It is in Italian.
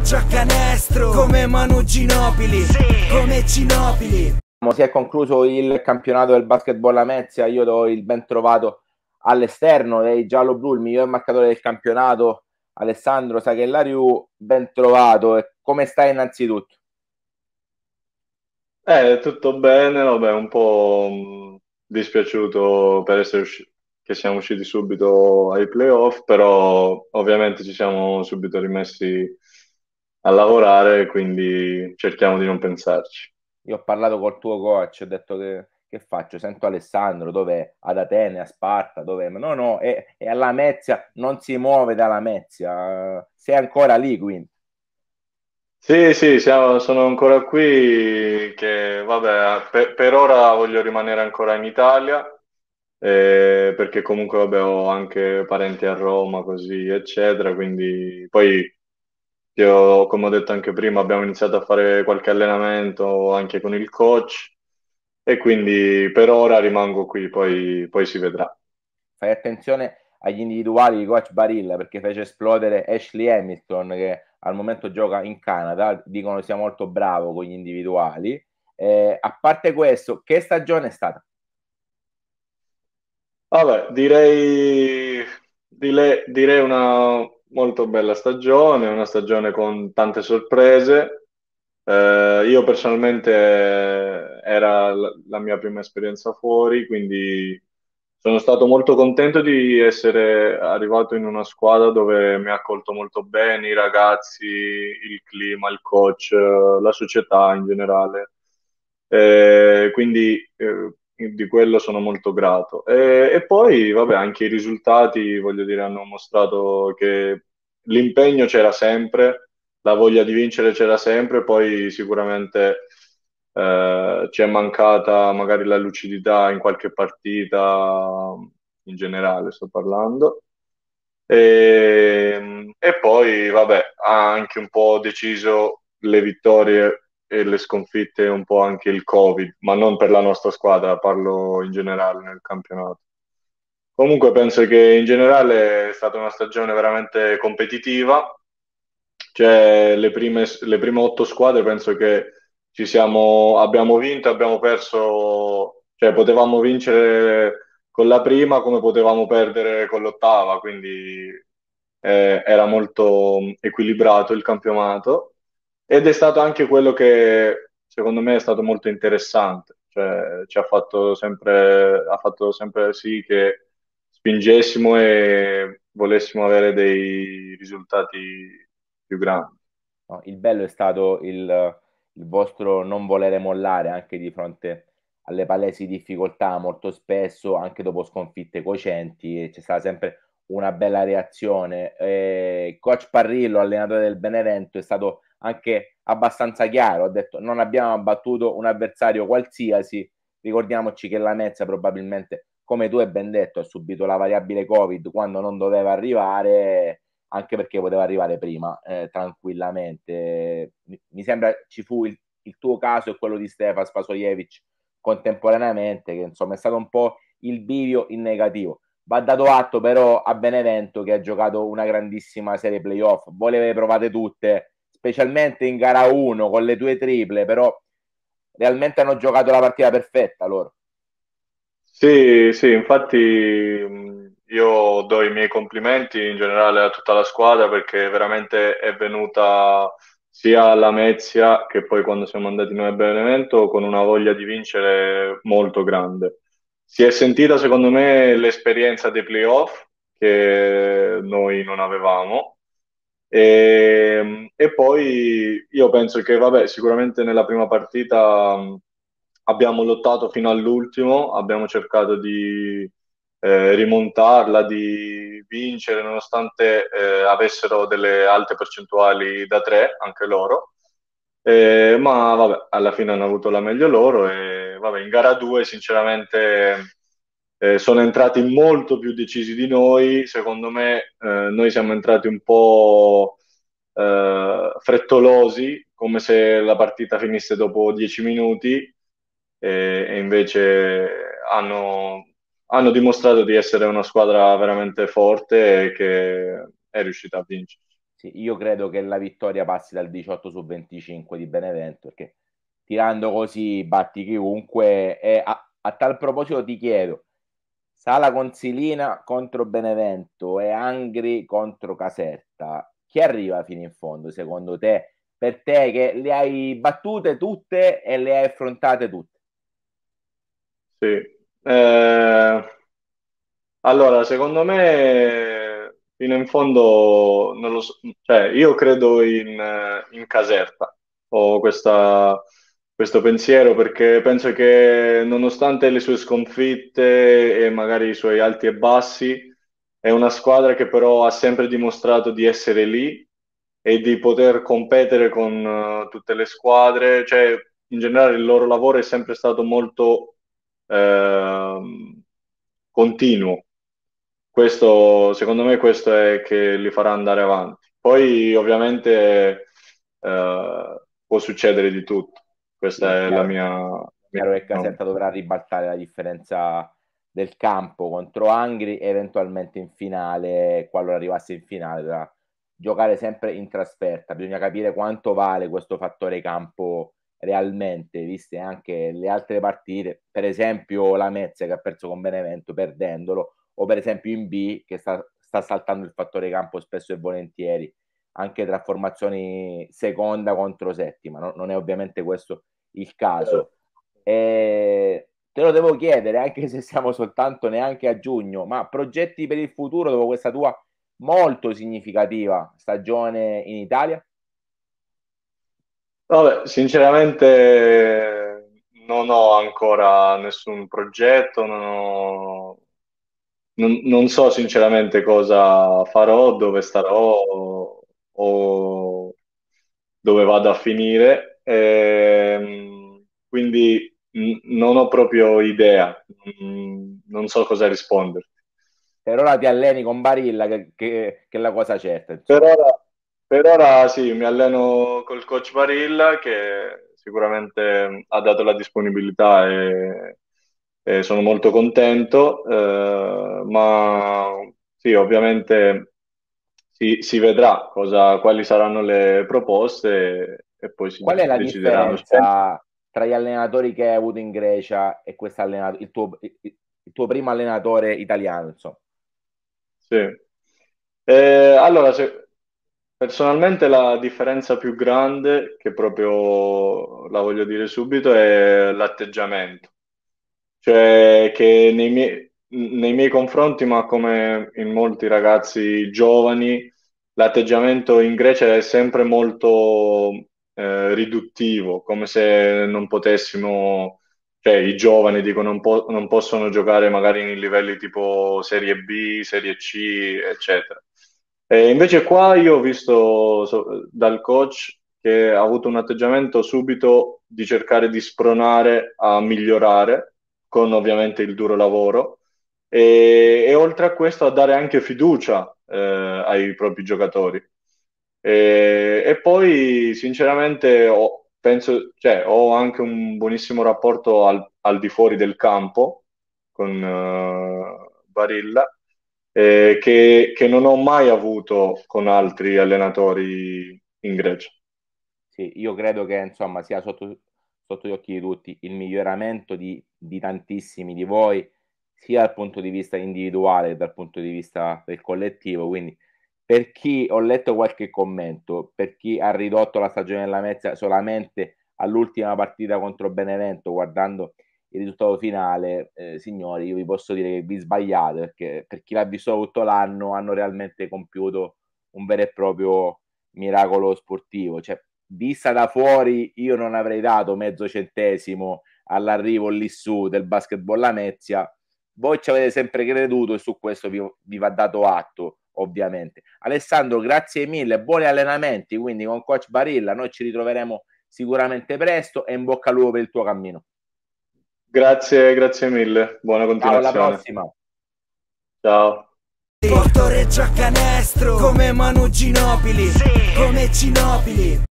calcio a canestro come Manu Ginopoli, sì. come Ginopoli. Si è concluso il campionato del basketball a Mezia, io do il ben trovato all'esterno dei giallo-blu, il miglior marcatore del campionato, Alessandro Sagellariu. ben trovato. Come stai innanzitutto? Eh, tutto bene, vabbè, un po' mm, dispiaciuto per essere uscito che siamo usciti subito ai playoff, però ovviamente ci siamo subito rimessi a lavorare, quindi cerchiamo di non pensarci. Io ho parlato col tuo coach, ho detto che, che faccio? Sento Alessandro, dove Ad Atene, a Sparta, dove no, no, è, è alla Mezia, non si muove dalla Mezia, sei ancora lì quindi. Sì, sì, siamo, sono ancora qui, che vabbè, per, per, ora voglio rimanere ancora in Italia, eh, perché comunque vabbè, ho anche parenti a Roma, così, eccetera, quindi poi io, come ho detto anche prima, abbiamo iniziato a fare qualche allenamento anche con il coach e quindi per ora rimango qui, poi, poi si vedrà. Fai attenzione agli individuali di coach Barilla perché fece esplodere Ashley Hamilton che al momento gioca in Canada, dicono sia molto bravo con gli individuali. Eh, a parte questo, che stagione è stata? Vabbè, direi, direi, direi una, molto bella stagione, una stagione con tante sorprese. Eh, io personalmente eh, era la mia prima esperienza fuori, quindi sono stato molto contento di essere arrivato in una squadra dove mi ha accolto molto bene i ragazzi, il clima, il coach, eh, la società in generale. Eh, quindi eh, di quello sono molto grato. E, e, poi, vabbè, anche i risultati, voglio dire, hanno mostrato che l'impegno c'era sempre, la voglia di vincere c'era sempre, poi sicuramente eh, ci è mancata magari la lucidità in qualche partita, in generale sto parlando. E, e poi, vabbè, ha anche un po' deciso le vittorie e le sconfitte un po' anche il Covid, ma non per la nostra squadra, parlo in generale nel campionato. Comunque penso che in generale è stata una stagione veramente competitiva, cioè le prime, le prime otto squadre penso che ci siamo, abbiamo vinto, abbiamo perso, cioè potevamo vincere con la prima come potevamo perdere con l'ottava, quindi eh, era molto equilibrato il campionato ed è stato anche quello che secondo me è stato molto interessante, cioè ci ha fatto sempre, ha fatto sempre sì che spingessimo e volessimo avere dei risultati più grandi. No, il bello è stato il, il vostro non volere mollare anche di fronte alle palesi difficoltà molto spesso, anche dopo sconfitte cocenti, c'è stata sempre una bella reazione. Eh, Coach Parrillo, allenatore del Benevento, è stato anche abbastanza chiaro, ha detto non abbiamo abbattuto un avversario qualsiasi, ricordiamoci che la Mezza probabilmente, come tu hai ben detto, ha subito la variabile Covid quando non doveva arrivare, anche perché poteva arrivare prima eh, tranquillamente. Mi sembra ci fu il, il tuo caso e quello di Stefan Spasojevic contemporaneamente, che insomma è stato un po' il bivio in negativo. Va dato atto però a Benevento che ha giocato una grandissima serie playoff, voi le provate tutte, specialmente in gara 1 con le due triple, però realmente hanno giocato la partita perfetta loro. Sì, sì, infatti mm, io do i miei complimenti in generale a tutta la squadra perché veramente è venuta sia alla Mezia che poi quando siamo andati noi a Benevento con una voglia di vincere molto grande. Si è sentita secondo me l'esperienza dei playoff che noi non avevamo e, ehm, e, poi io penso che, vabbè, sicuramente nella prima partita abbiamo lottato fino all'ultimo, abbiamo cercato di eh, rimontarla, di vincere, nonostante eh, avessero delle alte percentuali da tre, anche loro. Eh, ma vabbè, alla fine hanno avuto la meglio loro e vabbè, in gara 2 sinceramente eh, sono entrati molto più decisi di noi, secondo me eh, noi siamo entrati un po' eh, frettolosi, come se la partita finisse dopo dieci minuti e, invece hanno, hanno dimostrato di essere una squadra veramente forte e che è riuscita a vincere. Sì, io credo che la vittoria passi dal 18 su 25 di Benevento perché tirando così batti chiunque e a, a tal proposito ti chiedo Sala Consilina contro Benevento e Angri contro Caserta. Chi arriva fino in fondo secondo te? Per te che le hai battute tutte e le hai affrontate tutte. Sì. Eh, allora, secondo me fino in fondo, so, cioè, io credo in, eh, in Caserta. Ho questa, questo pensiero perché penso che nonostante le sue sconfitte e magari i suoi alti e bassi, è una squadra che però ha sempre dimostrato di essere lì e di poter competere con uh, tutte le squadre, cioè in generale il loro lavoro è sempre stato molto eh, continuo. Questo, secondo me questo è che li farà andare avanti. Poi ovviamente eh, può succedere di tutto questa sì, è la mia... Chiaro che Casetta no. dovrà ribaltare la differenza del campo contro Angri, eventualmente in finale, qualora arrivasse in finale, dovrà giocare sempre in trasferta. Bisogna capire quanto vale questo fattore campo realmente, viste anche le altre partite, per esempio la Mezza che ha perso con Benevento perdendolo, o per esempio in B che sta, sta saltando il fattore campo spesso e volentieri anche tra formazioni seconda contro settima, no? non è ovviamente questo il caso. Certo. E te lo devo chiedere, anche se siamo soltanto neanche a giugno, ma progetti per il futuro dopo questa tua molto significativa stagione in Italia? Vabbè, sinceramente non ho ancora nessun progetto, non, ho... non, non so sinceramente cosa farò, dove starò, o dove vado a finire. E, ehm, quindi n- non ho proprio idea, n- mm, non so cosa risponderti. Per ora ti alleni con Barilla, che, che, che è la cosa certa. Per ora, per ora sì, mi alleno col coach Barilla che sicuramente ha dato la disponibilità e, e sono molto contento, eh, ma sì, ovviamente si, si vedrà cosa, quali saranno le proposte e poi si Qual è la decideranno. differenza tra gli allenatori che hai avuto in Grecia e il tuo, il tuo primo allenatore italiano? Insomma? Sì. Eh, allora, se, personalmente la differenza più grande, che proprio la voglio dire subito, è l'atteggiamento. Cioè che nei miei, nei miei confronti, ma come in molti ragazzi giovani, l'atteggiamento in Grecia è sempre molto eh, riduttivo, come se non potessimo, cioè i giovani dico, non, po- non possono giocare magari in livelli tipo Serie B, Serie C, eccetera. E invece qua io ho visto so, dal coach che ha avuto un atteggiamento subito di cercare di spronare a migliorare con ovviamente il duro lavoro e, e oltre a questo a dare anche fiducia eh, ai propri giocatori. E, e poi sinceramente ho, penso, cioè, ho anche un buonissimo rapporto al, al di fuori del campo con uh, Barilla eh, che, che, non ho mai avuto con altri allenatori in Grecia. Sì, io credo che insomma sia sotto, sotto gli occhi di tutti il miglioramento di, di tantissimi di voi sia dal punto di vista individuale che dal punto di vista del collettivo. Quindi, per chi ho letto qualche commento, per chi ha ridotto la stagione della Mezza solamente all'ultima partita contro Benevento, guardando il risultato finale, eh, signori, io vi posso dire che vi sbagliate perché per chi l'ha visto tutto l'anno hanno realmente compiuto un vero e proprio miracolo sportivo. Cioè, vista da fuori, io non avrei dato mezzo centesimo all'arrivo lì su del basketball Lamezia voi ci avete sempre creduto e su questo vi, vi va dato atto ovviamente. Alessandro, grazie mille, buoni allenamenti, quindi con coach Barilla noi ci ritroveremo sicuramente presto e in bocca al lupo per il tuo cammino. Grazie, grazie mille, buona continuazione. alla prossima. Ciao. Porto Reggio a canestro come Manu Ginopoli, sì. come Ginopoli.